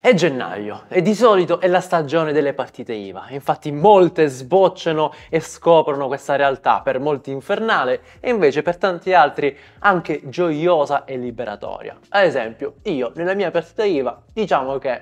È gennaio e di solito è la stagione delle partite IVA, infatti molte sbocciano e scoprono questa realtà, per molti infernale e invece per tanti altri anche gioiosa e liberatoria. Ad esempio, io nella mia partita IVA diciamo che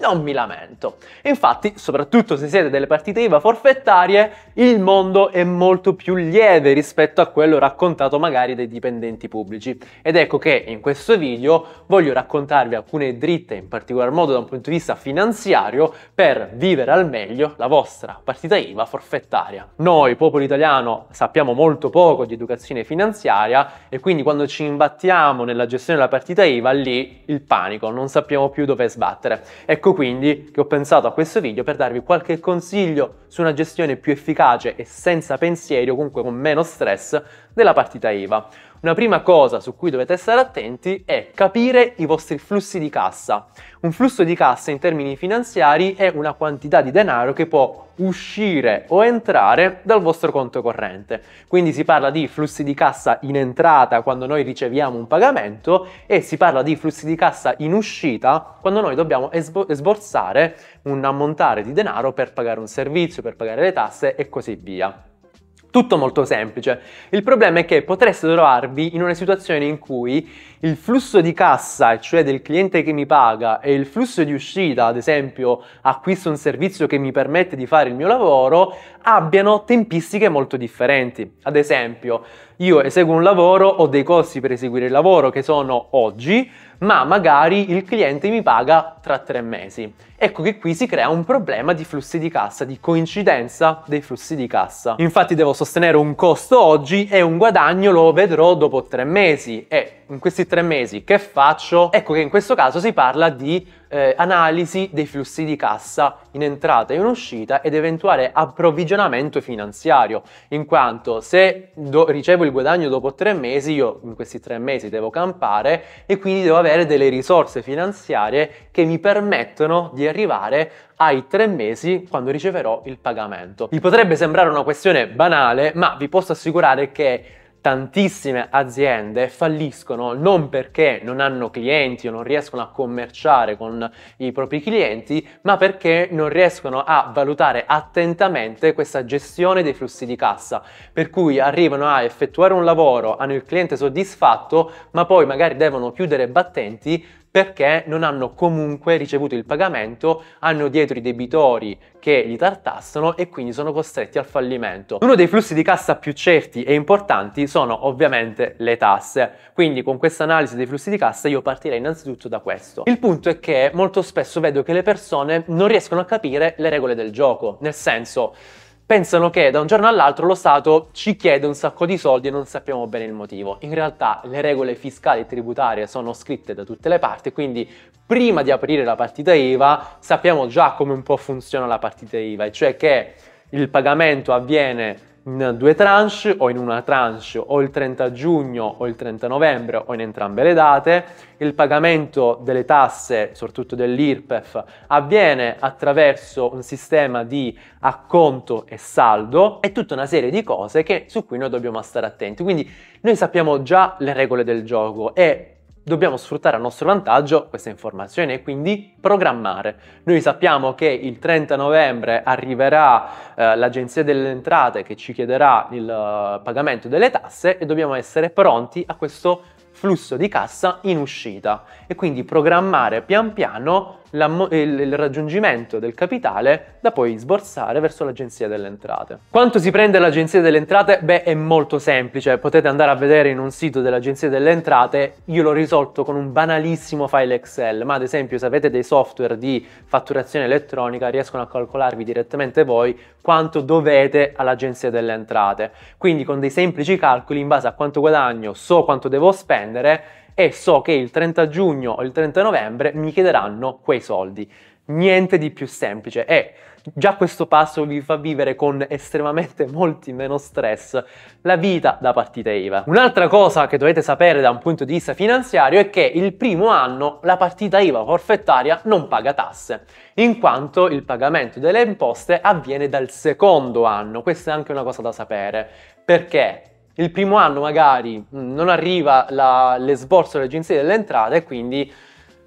non mi lamento. Infatti, soprattutto se siete delle partite IVA forfettarie, il mondo è molto più lieve rispetto a quello raccontato magari dai dipendenti pubblici. Ed ecco che in questo video voglio raccontarvi alcune dritte, in particolar modo da un punto di vista finanziario, per vivere al meglio la vostra partita IVA forfettaria. Noi, popolo italiano, sappiamo molto poco di educazione finanziaria e quindi quando ci imbattiamo nella gestione della partita IVA, lì il panico, non sappiamo più dove sbattere. Ecco Ecco quindi che ho pensato a questo video per darvi qualche consiglio su una gestione più efficace e senza pensieri o comunque con meno stress della partita IVA. Una prima cosa su cui dovete stare attenti è capire i vostri flussi di cassa. Un flusso di cassa in termini finanziari è una quantità di denaro che può uscire o entrare dal vostro conto corrente. Quindi si parla di flussi di cassa in entrata quando noi riceviamo un pagamento e si parla di flussi di cassa in uscita quando noi dobbiamo sborsare un ammontare di denaro per pagare un servizio, per pagare le tasse e così via. Tutto molto semplice. Il problema è che potreste trovarvi in una situazione in cui il flusso di cassa, cioè del cliente che mi paga, e il flusso di uscita, ad esempio acquisto un servizio che mi permette di fare il mio lavoro, abbiano tempistiche molto differenti. Ad esempio, io eseguo un lavoro, ho dei costi per eseguire il lavoro che sono oggi, ma magari il cliente mi paga tra tre mesi. Ecco che qui si crea un problema di flussi di cassa, di coincidenza dei flussi di cassa. Infatti devo sostenere un costo oggi e un guadagno lo vedrò dopo tre mesi e in questi tre mesi che faccio? Ecco che in questo caso si parla di eh, analisi dei flussi di cassa in entrata e in uscita ed eventuale approvvigionamento finanziario, in quanto se do, ricevo il guadagno dopo tre mesi, io in questi tre mesi devo campare e quindi devo avere avere delle risorse finanziarie che mi permettono di arrivare ai tre mesi quando riceverò il pagamento. Vi potrebbe sembrare una questione banale, ma vi posso assicurare che tantissime aziende falliscono non perché non hanno clienti o non riescono a commerciare con i propri clienti, ma perché non riescono a valutare attentamente questa gestione dei flussi di cassa, per cui arrivano a effettuare un lavoro, hanno il cliente soddisfatto, ma poi magari devono chiudere battenti perché non hanno comunque ricevuto il pagamento, hanno dietro i debitori che li tartassano e quindi sono costretti al fallimento. Uno dei flussi di cassa più certi e importanti sono ovviamente le tasse, quindi con questa analisi dei flussi di cassa io partirei innanzitutto da questo. Il punto è che molto spesso vedo che le persone non riescono a capire le regole del gioco, nel senso pensano che da un giorno all'altro lo Stato ci chiede un sacco di soldi e non sappiamo bene il motivo. In realtà le regole fiscali e tributarie sono scritte da tutte le parti, quindi prima di aprire la partita IVA sappiamo già come un po' funziona la partita IVA, e cioè che il pagamento avviene in due tranche o in una tranche o il 30 giugno o il 30 novembre o in entrambe le date. Il pagamento delle tasse, soprattutto dell'IRPEF, avviene attraverso un sistema di acconto e saldo e tutta una serie di cose che, su cui noi dobbiamo stare attenti. Quindi noi sappiamo già le regole del gioco e dobbiamo sfruttare a nostro vantaggio questa informazione e quindi programmare. Noi sappiamo che il 30 novembre arriverà eh, l'Agenzia delle Entrate che ci chiederà il uh, pagamento delle tasse e dobbiamo essere pronti a questo flusso di cassa in uscita e quindi programmare pian piano il raggiungimento del capitale da poi sborsare verso l'agenzia delle entrate. Quanto si prende l'agenzia delle entrate? Beh, è molto semplice, potete andare a vedere in un sito dell'agenzia delle entrate, io l'ho risolto con un banalissimo file Excel, ma ad esempio se avete dei software di fatturazione elettronica riescono a calcolarvi direttamente voi quanto dovete all'agenzia delle entrate. Quindi con dei semplici calcoli in base a quanto guadagno so quanto devo spendere e so che il 30 giugno o il 30 novembre mi chiederanno quei soldi. Niente di più semplice e già questo passo vi fa vivere con estremamente molti meno stress la vita da partita IVA. Un'altra cosa che dovete sapere da un punto di vista finanziario è che il primo anno la partita IVA forfettaria non paga tasse, in quanto il pagamento delle imposte avviene dal secondo anno. Questa è anche una cosa da sapere, perché il primo anno magari mm, non arriva la, l'esborso dell'agenzia delle entrate e quindi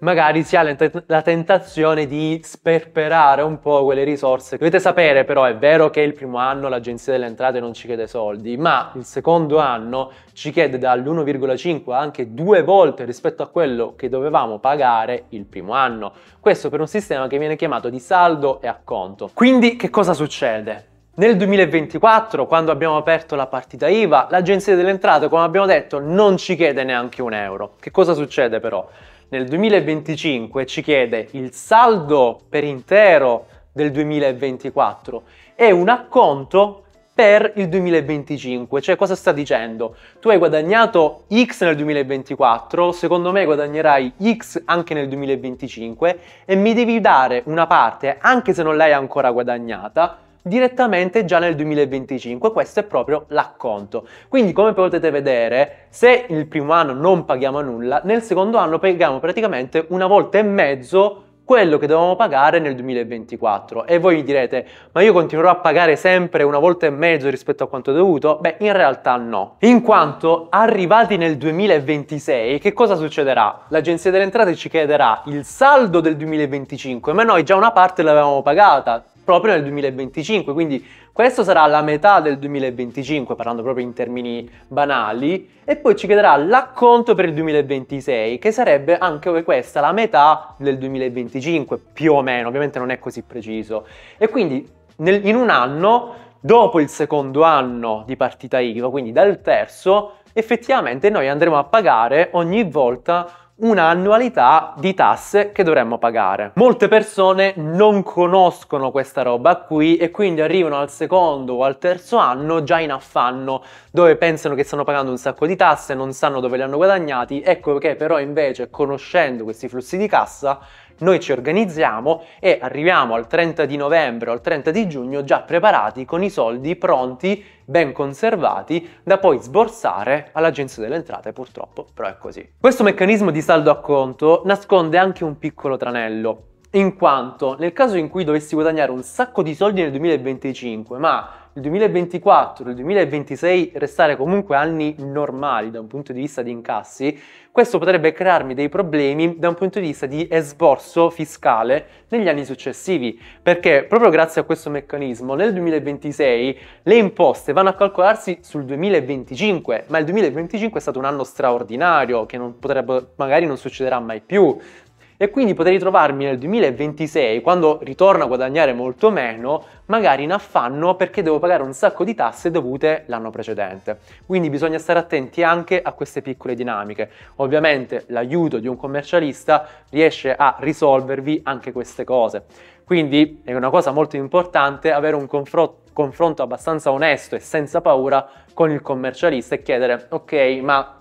magari si ha la tentazione di sperperare un po' quelle risorse. Dovete sapere però, è vero che il primo anno l'Agenzia delle Entrate non ci chiede soldi, ma il secondo anno ci chiede dall'1,5 anche due volte rispetto a quello che dovevamo pagare il primo anno. Questo per un sistema che viene chiamato di saldo e acconto. Quindi che cosa succede? Nel 2024, quando abbiamo aperto la partita IVA, l'Agenzia delle Entrate, come abbiamo detto, non ci chiede neanche un euro. Che cosa succede però? Nel 2025 ci chiede il saldo per intero del 2024 e un acconto per il 2025. Cioè cosa sta dicendo? Tu hai guadagnato X nel 2024, secondo me guadagnerai X anche nel 2025 e mi devi dare una parte, anche se non l'hai ancora guadagnata, direttamente già nel 2025. Questo è proprio l'acconto. Quindi come potete vedere, se il primo anno non paghiamo nulla, nel secondo anno paghiamo praticamente una volta e mezzo quello che dovevamo pagare nel 2024 e voi direte ma io continuerò a pagare sempre una volta e mezzo rispetto a quanto dovuto? Beh in realtà no, in quanto arrivati nel 2026 che cosa succederà? L'agenzia delle entrate ci chiederà il saldo del 2025 ma noi già una parte l'avevamo pagata, proprio nel 2025, quindi questo sarà la metà del 2025, parlando proprio in termini banali, e poi ci chiederà l'acconto per il 2026, che sarebbe anche questa la metà del 2025, più o meno, ovviamente non è così preciso. E quindi nel, in un anno, dopo il secondo anno di partita IVA, quindi dal terzo, effettivamente noi andremo a pagare ogni volta una annualità di tasse che dovremmo pagare. Molte persone non conoscono questa roba qui e quindi arrivano al secondo o al terzo anno già in affanno, dove pensano che stanno pagando un sacco di tasse, non sanno dove li hanno guadagnati, ecco che però invece conoscendo questi flussi di cassa noi ci organizziamo e arriviamo al 30 di novembre o al 30 di giugno già preparati con i soldi pronti, ben conservati, da poi sborsare all'Agenzia delle Entrate purtroppo, però è così. Questo meccanismo di saldo a conto nasconde anche un piccolo tranello, in quanto nel caso in cui dovessi guadagnare un sacco di soldi nel 2025, ma il 2024 e il 2026 restare comunque anni normali da un punto di vista di incassi, questo potrebbe crearmi dei problemi da un punto di vista di esborso fiscale negli anni successivi, perché proprio grazie a questo meccanismo nel 2026 le imposte vanno a calcolarsi sul 2025, ma il 2025 è stato un anno straordinario che non potrebbe, magari non succederà mai più e quindi potrei trovarmi nel 2026, quando ritorno a guadagnare molto meno, magari in affanno perché devo pagare un sacco di tasse dovute l'anno precedente. Quindi bisogna stare attenti anche a queste piccole dinamiche. Ovviamente l'aiuto di un commercialista riesce a risolvervi anche queste cose. Quindi è una cosa molto importante avere un confronto abbastanza onesto e senza paura con il commercialista e chiedere ok ma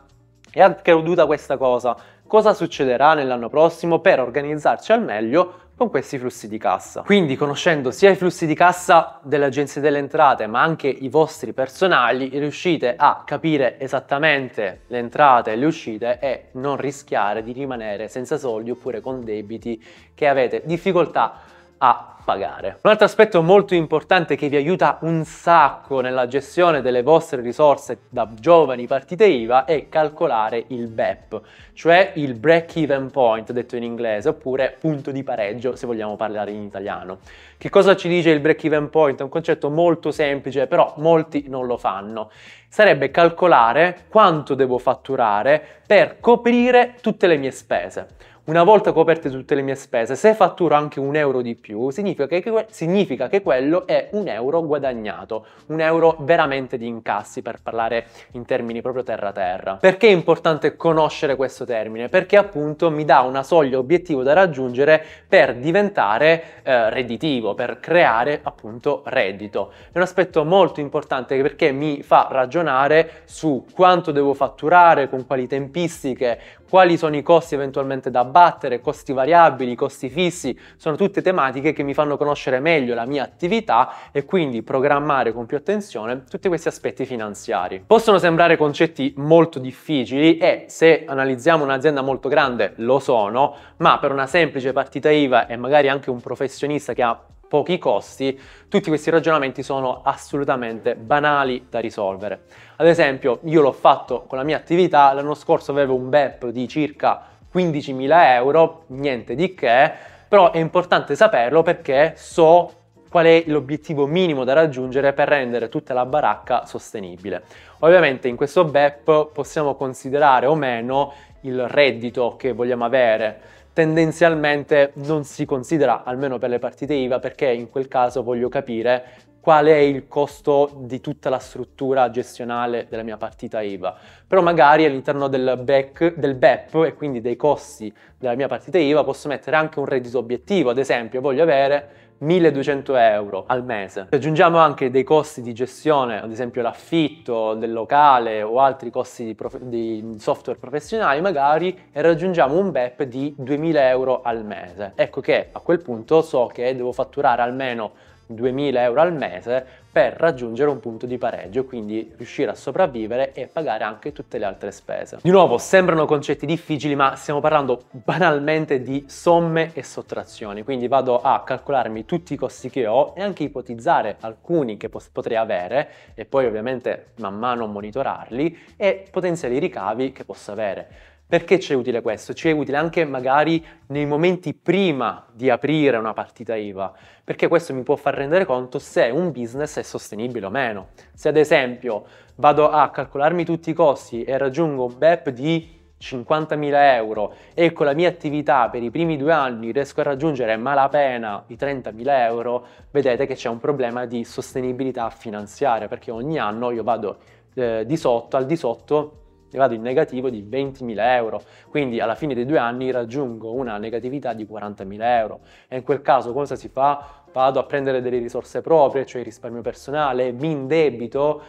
è anche accaduta questa cosa cosa succederà nell'anno prossimo per organizzarci al meglio con questi flussi di cassa. Quindi conoscendo sia i flussi di cassa dell'Agenzia delle Entrate ma anche i vostri personali riuscite a capire esattamente le entrate e le uscite e non rischiare di rimanere senza soldi oppure con debiti che avete difficoltà a pagare. Un altro aspetto molto importante che vi aiuta un sacco nella gestione delle vostre risorse da giovani partite IVA è calcolare il BEP, cioè il break even point detto in inglese oppure punto di pareggio se vogliamo parlare in italiano. Che cosa ci dice il break even point? È un concetto molto semplice però molti non lo fanno. Sarebbe calcolare quanto devo fatturare per coprire tutte le mie spese una volta coperte tutte le mie spese, se fatturo anche un euro di più, significa che, que significa che quello è un euro guadagnato, un euro veramente di incassi, per parlare in termini proprio terra-terra. Perché è importante conoscere questo termine? Perché appunto mi dà una soglia obiettivo da raggiungere per diventare eh, redditivo, per creare appunto reddito. È un aspetto molto importante perché mi fa ragionare su quanto devo fatturare, con quali tempistiche, quali sono i costi eventualmente da abbattere, costi variabili, costi fissi, sono tutte tematiche che mi fanno conoscere meglio la mia attività e quindi programmare con più attenzione tutti questi aspetti finanziari. Possono sembrare concetti molto difficili e se analizziamo un'azienda molto grande lo sono, ma per una semplice partita IVA e magari anche un professionista che ha pochi costi, tutti questi ragionamenti sono assolutamente banali da risolvere. Ad esempio, io l'ho fatto con la mia attività, l'anno scorso avevo un BEP di circa 15.000 euro, niente di che, però è importante saperlo perché so qual è l'obiettivo minimo da raggiungere per rendere tutta la baracca sostenibile. Ovviamente in questo BEP possiamo considerare o meno il reddito che vogliamo avere, tendenzialmente non si considera, almeno per le partite IVA, perché in quel caso voglio capire qual è il costo di tutta la struttura gestionale della mia partita IVA. Però magari all'interno del, BEC, del BEP e quindi dei costi della mia partita IVA posso mettere anche un reddito obiettivo, ad esempio voglio avere 1200 euro al mese. Aggiungiamo anche dei costi di gestione, ad esempio l'affitto del locale o altri costi di, di, software professionali magari e raggiungiamo un BEP di 2000 euro al mese. Ecco che a quel punto so che devo fatturare almeno 2000 euro al mese per raggiungere un punto di pareggio, quindi riuscire a sopravvivere e pagare anche tutte le altre spese. Di nuovo, sembrano concetti difficili, ma stiamo parlando banalmente di somme e sottrazioni, quindi vado a calcolarmi tutti i costi che ho e anche ipotizzare alcuni che potrei avere e poi ovviamente man mano monitorarli e potenziali ricavi che posso avere. Perché ci è utile questo? Ci è utile anche magari nei momenti prima di aprire una partita IVA, perché questo mi può far rendere conto se un business è sostenibile o meno. Se ad esempio vado a calcolarmi tutti i costi e raggiungo un BEP di 50.000 euro e con la mia attività per i primi due anni riesco a raggiungere malapena i 30.000 euro, vedete che c'è un problema di sostenibilità finanziaria perché ogni anno io vado eh, di sotto al di sotto vado in negativo di 20.000 euro, quindi alla fine dei due anni raggiungo una negatività di 40.000 euro e in quel caso cosa si fa? Vado a prendere delle risorse proprie, cioè risparmio personale, mi indebito,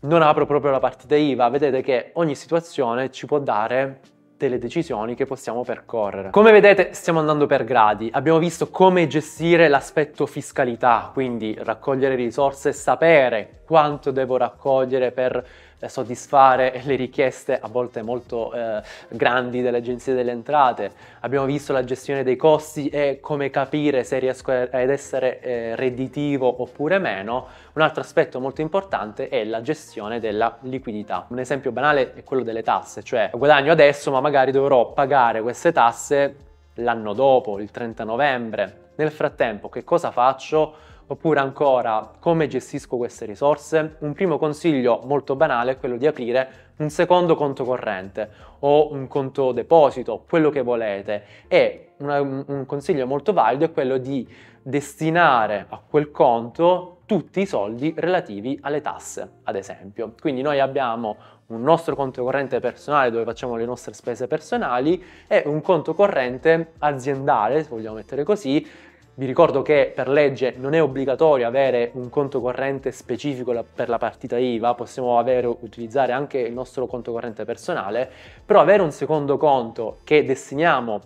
non apro proprio la partita IVA, vedete che ogni situazione ci può dare delle decisioni che possiamo percorrere. Come vedete stiamo andando per gradi, abbiamo visto come gestire l'aspetto fiscalità, quindi raccogliere risorse, sapere quanto devo raccogliere per eh, soddisfare le richieste a volte molto eh, grandi delle agenzie delle entrate, abbiamo visto la gestione dei costi e come capire se riesco ad essere eh, redditivo oppure meno. Un altro aspetto molto importante è la gestione della liquidità. Un esempio banale è quello delle tasse, cioè guadagno adesso ma magari dovrò pagare queste tasse l'anno dopo, il 30 novembre. Nel frattempo che cosa faccio? Oppure ancora, come gestisco queste risorse? Un primo consiglio molto banale è quello di aprire un secondo conto corrente o un conto deposito, quello che volete. E una, un consiglio molto valido è quello di destinare a quel conto tutti i soldi relativi alle tasse, ad esempio. Quindi noi abbiamo un nostro conto corrente personale dove facciamo le nostre spese personali e un conto corrente aziendale, se vogliamo mettere così, vi ricordo che per legge non è obbligatorio avere un conto corrente specifico per la partita IVA, possiamo avere, utilizzare anche il nostro conto corrente personale, però avere un secondo conto che destiniamo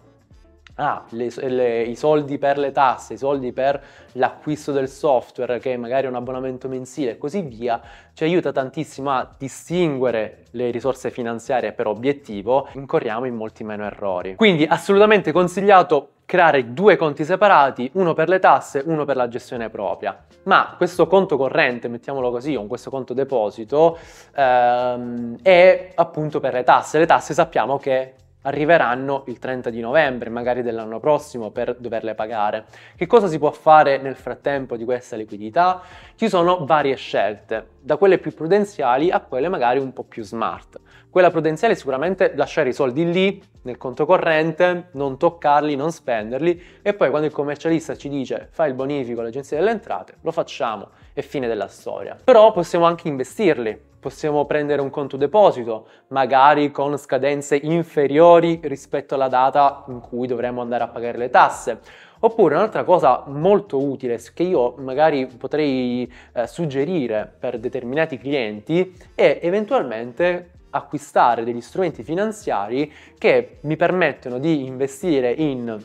ah, le, le, i soldi per le tasse, i soldi per l'acquisto del software che magari è un abbonamento mensile e così via, ci aiuta tantissimo a distinguere le risorse finanziarie per obiettivo, incorriamo in molti meno errori. Quindi assolutamente consigliato creare due conti separati, uno per le tasse, uno per la gestione propria. Ma questo conto corrente, mettiamolo così, o questo conto deposito, ehm, è appunto per le tasse. Le tasse sappiamo che arriveranno il 30 di novembre, magari dell'anno prossimo, per doverle pagare. Che cosa si può fare nel frattempo di questa liquidità? Ci sono varie scelte, da quelle più prudenziali a quelle magari un po' più smart. Quella prudenziale è sicuramente lasciare i soldi lì, nel conto corrente, non toccarli, non spenderli e poi quando il commercialista ci dice fai il bonifico all'agenzia delle entrate, lo facciamo e fine della storia. Però possiamo anche investirli, possiamo prendere un conto deposito, magari con scadenze inferiori rispetto alla data in cui dovremmo andare a pagare le tasse. Oppure un'altra cosa molto utile che io magari potrei eh, suggerire per determinati clienti è eventualmente acquistare degli strumenti finanziari che mi permettono di investire in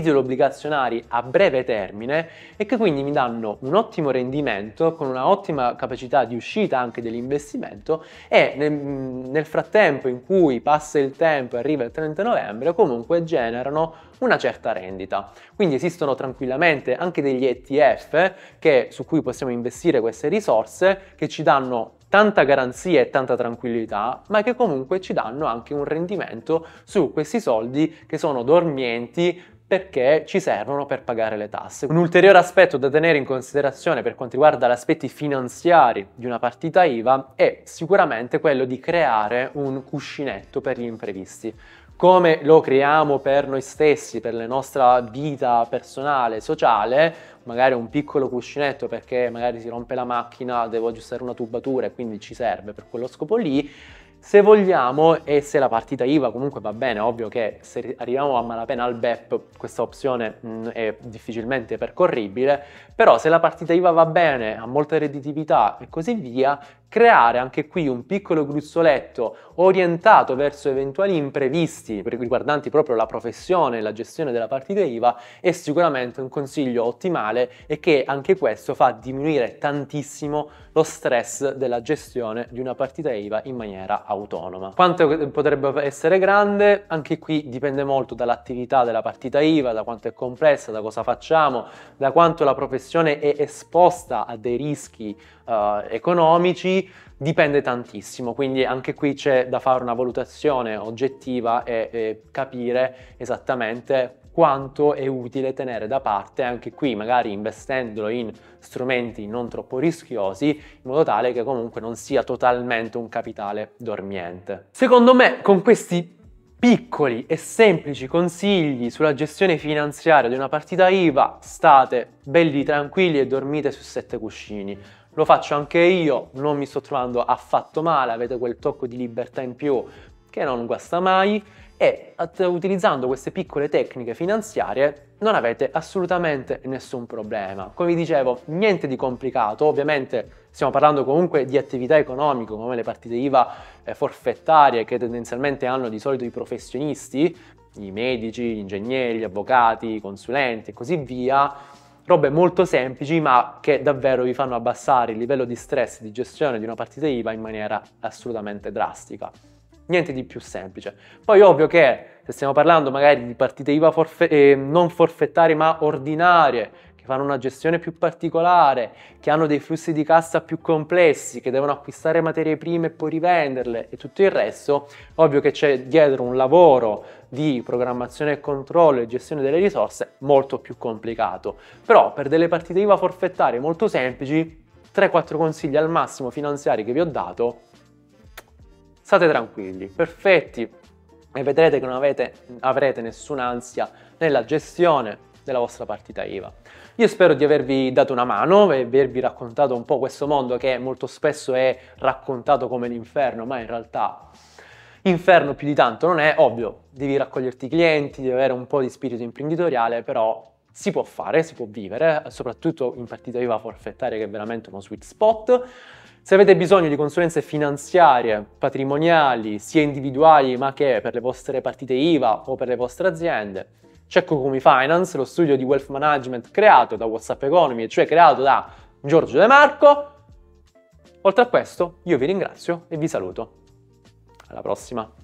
titoli obbligazionari a breve termine e che quindi mi danno un ottimo rendimento con una ottima capacità di uscita anche dell'investimento e nel, nel frattempo in cui passa il tempo e arriva il 30 novembre comunque generano una certa rendita. Quindi esistono tranquillamente anche degli ETF che, su cui possiamo investire queste risorse che ci danno tanta garanzia e tanta tranquillità, ma che comunque ci danno anche un rendimento su questi soldi che sono dormienti perché ci servono per pagare le tasse. Un ulteriore aspetto da tenere in considerazione per quanto riguarda gli aspetti finanziari di una partita IVA è sicuramente quello di creare un cuscinetto per gli imprevisti. Come lo creiamo per noi stessi, per la nostra vita personale, sociale, magari un piccolo cuscinetto perché magari si rompe la macchina, devo aggiustare una tubatura e quindi ci serve per quello scopo lì, se vogliamo e se la partita IVA comunque va bene, ovvio che se arriviamo a malapena al BEP questa opzione mh, mm, è difficilmente percorribile, però se la partita IVA va bene, ha molta redditività e così via, creare anche qui un piccolo gruzzoletto orientato verso eventuali imprevisti riguardanti proprio la professione e la gestione della partita IVA è sicuramente un consiglio ottimale e che anche questo fa diminuire tantissimo lo stress della gestione di una partita IVA in maniera autonoma. Quanto potrebbe essere grande? Anche qui dipende molto dall'attività della partita IVA, da quanto è complessa, da cosa facciamo, da quanto la professione è esposta a dei rischi eh, economici dipende tantissimo, quindi anche qui c'è da fare una valutazione oggettiva e, e capire esattamente quanto è utile tenere da parte anche qui magari investendolo in strumenti non troppo rischiosi in modo tale che comunque non sia totalmente un capitale dormiente. Secondo me con questi piccoli e semplici consigli sulla gestione finanziaria di una partita IVA state belli tranquilli e dormite su sette cuscini. Lo faccio anche io, non mi sto trovando affatto male, avete quel tocco di libertà in più che non guasta mai e utilizzando queste piccole tecniche finanziarie non avete assolutamente nessun problema. Come vi dicevo, niente di complicato, ovviamente stiamo parlando comunque di attività economiche come le partite IVA eh, forfettarie che tendenzialmente hanno di solito i professionisti, i medici, gli ingegneri, gli avvocati, i consulenti e così via, robe molto semplici ma che davvero vi fanno abbassare il livello di stress di gestione di una partita IVA in maniera assolutamente drastica. Niente di più semplice. Poi ovvio che se stiamo parlando magari di partite IVA forfe eh, non forfettarie ma ordinarie, che fanno una gestione più particolare, che hanno dei flussi di cassa più complessi, che devono acquistare materie prime e poi rivenderle e tutto il resto, ovvio che c'è dietro un lavoro di programmazione e controllo e gestione delle risorse molto più complicato. Però per delle partite IVA forfettarie molto semplici, 3-4 consigli al massimo finanziari che vi ho dato, state tranquilli, perfetti e vedrete che non avete, avrete nessuna ansia nella gestione della vostra partita IVA. Io spero di avervi dato una mano e avervi raccontato un po' questo mondo che molto spesso è raccontato come l'inferno, ma in realtà inferno più di tanto non è, ovvio, devi raccoglierti i clienti, devi avere un po' di spirito imprenditoriale, però si può fare, si può vivere, soprattutto in partita IVA forfettaria che è veramente uno sweet spot. Se avete bisogno di consulenze finanziarie, patrimoniali, sia individuali ma che per le vostre partite IVA o per le vostre aziende, c'è Kokumi Finance, lo studio di wealth management creato da WhatsApp Economy, cioè creato da Giorgio De Marco. Oltre a questo, io vi ringrazio e vi saluto. Alla prossima!